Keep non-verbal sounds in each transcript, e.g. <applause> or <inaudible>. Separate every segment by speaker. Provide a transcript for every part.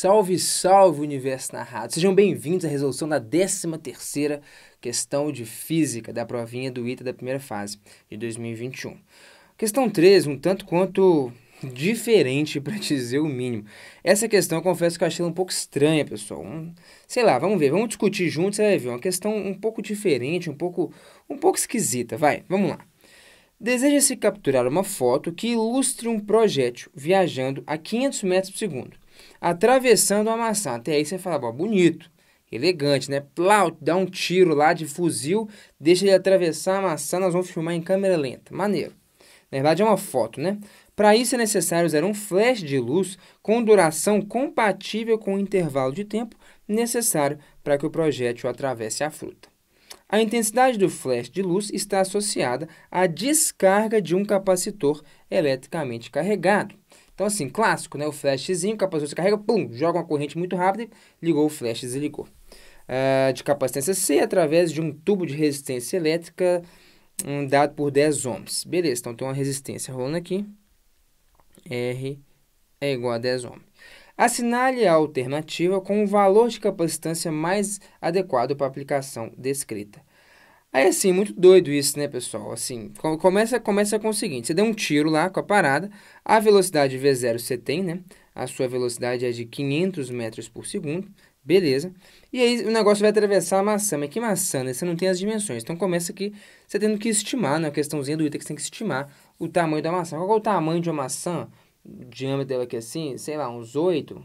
Speaker 1: Salve, salve universo narrado. Sejam bem-vindos à resolução da 13ª questão de física da provinha do ITA da primeira fase de 2021. Questão 13, um tanto quanto diferente <laughs> para dizer o mínimo. Essa questão eu confesso que eu achei um pouco estranha, pessoal. Um, sei lá, vamos ver, vamos discutir juntos, você vai ver, uma questão um pouco diferente, um pouco um pouco esquisita, vai. Vamos lá. Deseja-se capturar uma foto que ilustre um projétil viajando a 500 metros por segundo atravessando a maçã. Até aí você fala, bonito, elegante, né? Plau, dá um tiro lá de fuzil, deixa ele atravessar a maçã, nós vamos filmar em câmera lenta. Maneiro. Na verdade é uma foto, né? Para isso é necessário usar um flash de luz com duração compatível com o intervalo de tempo necessário para que o projétil atravesse a fruta. A intensidade do flash de luz está associada à descarga de um capacitor eletricamente carregado. Então, assim, clássico, né? O flashzinho, capacitor se carrega, pum, joga uma corrente muito rápida, ligou o flash, desligou. Uh, de capacitância C, através de um tubo de resistência elétrica um, dado por 10 ohms. Beleza, então tem uma resistência rolando aqui. R é igual a 10 ohms. Assinale a alternativa com o valor de capacitância mais adequado para a aplicação descrita. Aí, assim, muito doido isso, né, pessoal? Assim, começa, começa com o seguinte: você deu um tiro lá com a parada, a velocidade V0 você tem, né? A sua velocidade é de 500 metros por segundo, beleza. E aí o negócio vai atravessar a maçã, mas que maçã, né? Você não tem as dimensões. Então começa aqui, você tendo que estimar, né? A questãozinha do item que você tem que estimar o tamanho da maçã. Qual é o tamanho de uma maçã? O diâmetro dela aqui assim, sei lá, uns 8,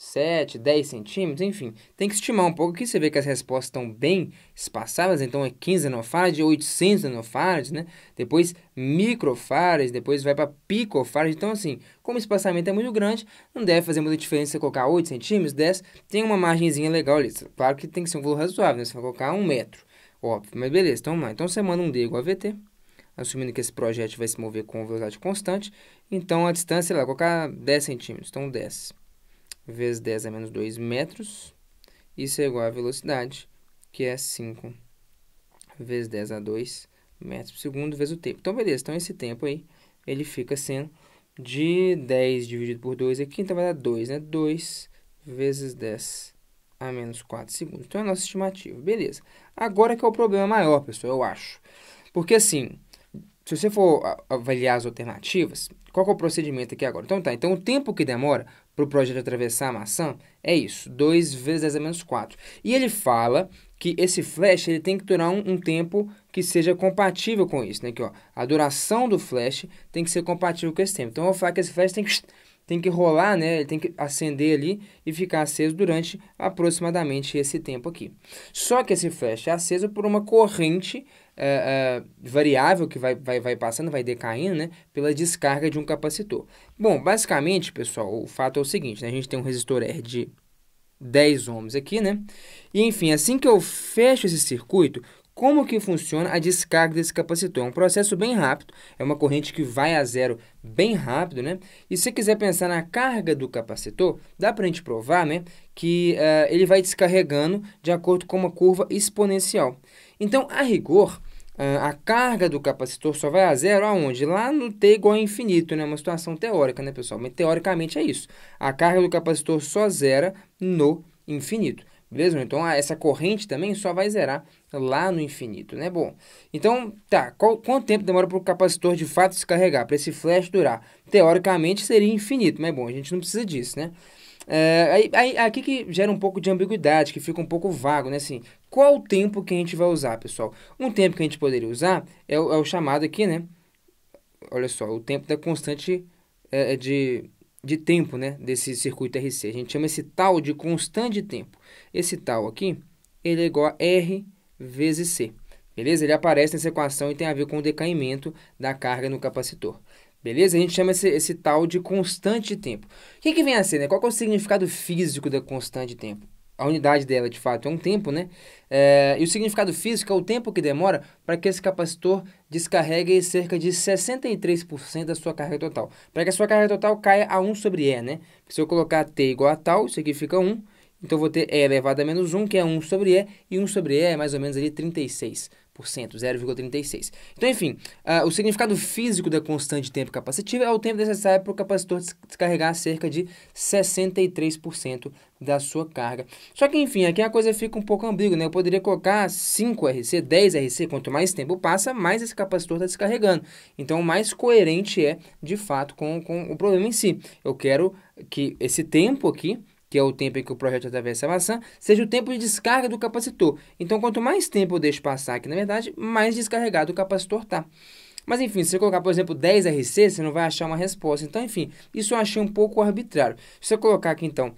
Speaker 1: 7, 10 centímetros, enfim. Tem que estimar um pouco. Aqui você vê que as respostas estão bem espaçadas, então é 15 nanofarad, 800 nanofarad, né? Depois microfarad, depois vai para picofarad. Então, assim, como o espaçamento é muito grande, não deve fazer muita diferença você colocar 8 centímetros, 10. Tem uma margenzinha legal ali. Claro que tem que ser um valor razoável, né? Você vai colocar 1 metro, óbvio. Mas beleza, então vamos lá. Então você manda um D igual a VT assumindo que esse projeto vai se mover com velocidade constante, então a distância, lá, colocar 10 centímetros, então 10 vezes 10 a é menos 2 metros. Isso é igual à velocidade, que é 5 vezes 10 a 2 metros por segundo vezes o tempo. Então, beleza. Então, esse tempo aí, ele fica sendo de 10 dividido por 2 aqui. Então, vai dar 2, né? 2 vezes 10 a menos 4 segundos. Então, é a nossa estimativa. Beleza. Agora que é o problema maior, pessoal, eu acho. Porque, assim, se você for avaliar as alternativas, qual é o procedimento aqui agora? Então, tá. Então, o tempo que demora para o projeto atravessar a maçã? É isso, 2 vezes 10 a é menos 4. E ele fala que esse flash ele tem que durar um, um tempo que seja compatível com isso. Né? Aqui, ó, a duração do flash tem que ser compatível com esse tempo. Então, eu vou falar que esse flash tem que, tem que rolar, né? ele tem que acender ali e ficar aceso durante aproximadamente esse tempo aqui. Só que esse flash é aceso por uma corrente uh, uh, variável que vai, vai, vai passando, vai decaindo, né? Pela descarga de um capacitor. Bom, basicamente, pessoal, o fato é o seguinte, né? A gente tem um resistor R de 10 ohms aqui, né? E, enfim, assim que eu fecho esse circuito, como que funciona a descarga desse capacitor. É um processo bem rápido, é uma corrente que vai a zero bem rápido, né? E se quiser pensar na carga do capacitor, dá para a gente provar, né? Que uh, ele vai descarregando de acordo com uma curva exponencial. Então, a rigor, ah, a carga do capacitor só vai a zero aonde? Lá no T igual a infinito, né? Uma situação teórica, né, pessoal? Mas teoricamente é isso. A carga do capacitor só zera no infinito. Beleza? Então, essa corrente também só vai zerar lá no infinito, né? Bom, então, tá, qual, quanto tempo demora para o capacitor de fato se carregar, para esse flash durar? Teoricamente seria infinito, mas bom, a gente não precisa disso, né? É, aí, aí, aqui que gera um pouco de ambiguidade, que fica um pouco vago, né? Assim, qual o tempo que a gente vai usar, pessoal? Um tempo que a gente poderia usar é o, é o chamado aqui, né? Olha só, o tempo da constante é, é de, de tempo, né? Desse circuito RC. A gente chama esse tal de constante de tempo. Esse tal aqui, ele é igual a R vezes C. Beleza? Ele aparece nessa equação e tem a ver com o decaimento da carga no capacitor. Beleza? A gente chama esse, esse tal de constante de tempo. O que, que vem a ser, né? Qual é o significado físico da constante de tempo? A unidade dela, de fato, é um tempo, né? É, e o significado físico é o tempo que demora para que esse capacitor descarregue cerca de 63% da sua carga total. Para que a sua carga total caia a 1 sobre E, né? Se eu colocar T igual a tal, isso aqui fica 1. Então, eu vou ter E elevado a menos 1, que é 1 sobre E, e 1 sobre E é mais ou menos ali 36. 0,36. Então, enfim, uh, o significado físico da constante de tempo capacitivo é o tempo necessário para o capacitor descarregar cerca de 63% da sua carga. Só que, enfim, aqui a coisa fica um pouco ambígua, né? Eu poderia colocar 5 RC, 10 RC, quanto mais tempo passa, mais esse capacitor está descarregando. Então, mais coerente é, de fato, com, com o problema em si. Eu quero que esse tempo aqui que é o tempo em que o projeto atravessa a maçã, seja o tempo de descarga do capacitor. Então, quanto mais tempo eu deixo passar aqui, na verdade, mais descarregado o capacitor está. Mas enfim, se você colocar, por exemplo, 10 RC, você não vai achar uma resposta. Então, enfim, isso eu achei um pouco arbitrário. Se eu colocar aqui, então,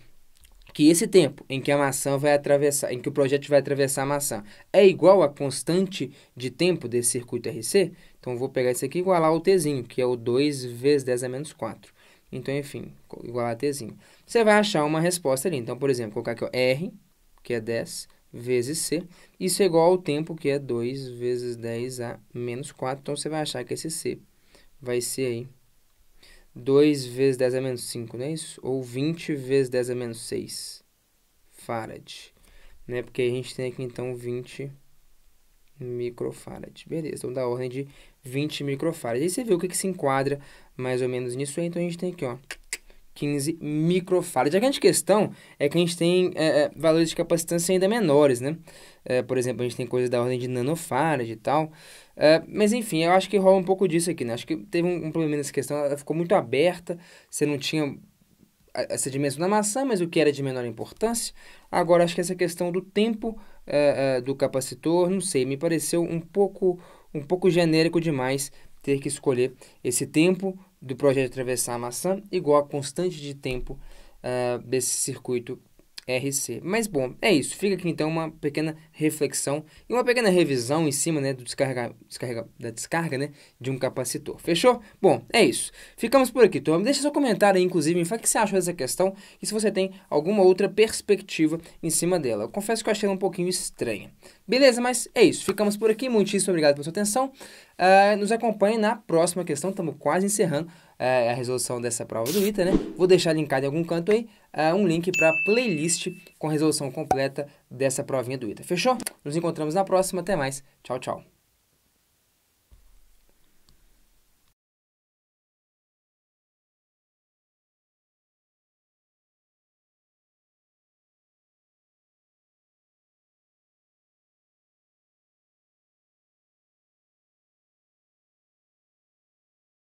Speaker 1: que esse tempo em que a maçã vai atravessar, em que o projeto vai atravessar a maçã, é igual à constante de tempo desse circuito RC, então vou pegar isso aqui e igualar ao Tzinho, que é o 2 vezes 10 a menos 4. Então, enfim, igualar a Tzinho você vai achar uma resposta ali. Então, por exemplo, colocar aqui ó, R, que é 10, vezes C. Isso é igual ao tempo, que é 2 vezes 10 a menos 4. Então, você vai achar que esse C vai ser aí 2 vezes 10 a menos 5, não é isso? Ou 20 vezes 10 a menos 6 farad. Né? Porque a gente tem aqui, então, 20 microfarad. Beleza, então da ordem de 20 microfarad. Aí você vê o que, que se enquadra mais ou menos nisso aí. Então, a gente tem aqui, ó... 15 microfarads. A grande questão é que a gente tem é, é, valores de capacitância ainda menores, né? É, por exemplo, a gente tem coisas da ordem de nanofarad e tal. É, mas enfim, eu acho que rola um pouco disso aqui, né? Acho que teve um, um problema nessa questão, ela ficou muito aberta, você não tinha essa dimensão da maçã, mas o que era de menor importância. Agora, acho que essa questão do tempo é, é, do capacitor, não sei, me pareceu um pouco, um pouco genérico demais ter que escolher esse tempo do projeto de atravessar a maçã igual a constante de tempo uh, desse circuito RC. Mas bom, é isso. Fica aqui então uma pequena reflexão e uma pequena revisão em cima né, do descarga, descarga, da descarga né, de um capacitor. Fechou? Bom, é isso. Ficamos por aqui, turma. Deixa seu comentário aí, inclusive, em que você acha dessa questão e se você tem alguma outra perspectiva em cima dela. Eu confesso que eu achei ela um pouquinho estranha. Beleza, mas é isso. Ficamos por aqui. Muitíssimo obrigado pela sua atenção. Uh, nos acompanhe na próxima questão. Estamos quase encerrando. É, é a resolução dessa prova do ITA, né? Vou deixar linkado em algum canto aí é, um link para playlist com a resolução completa dessa provinha do ITA. Fechou? Nos encontramos na próxima. Até mais. Tchau, tchau.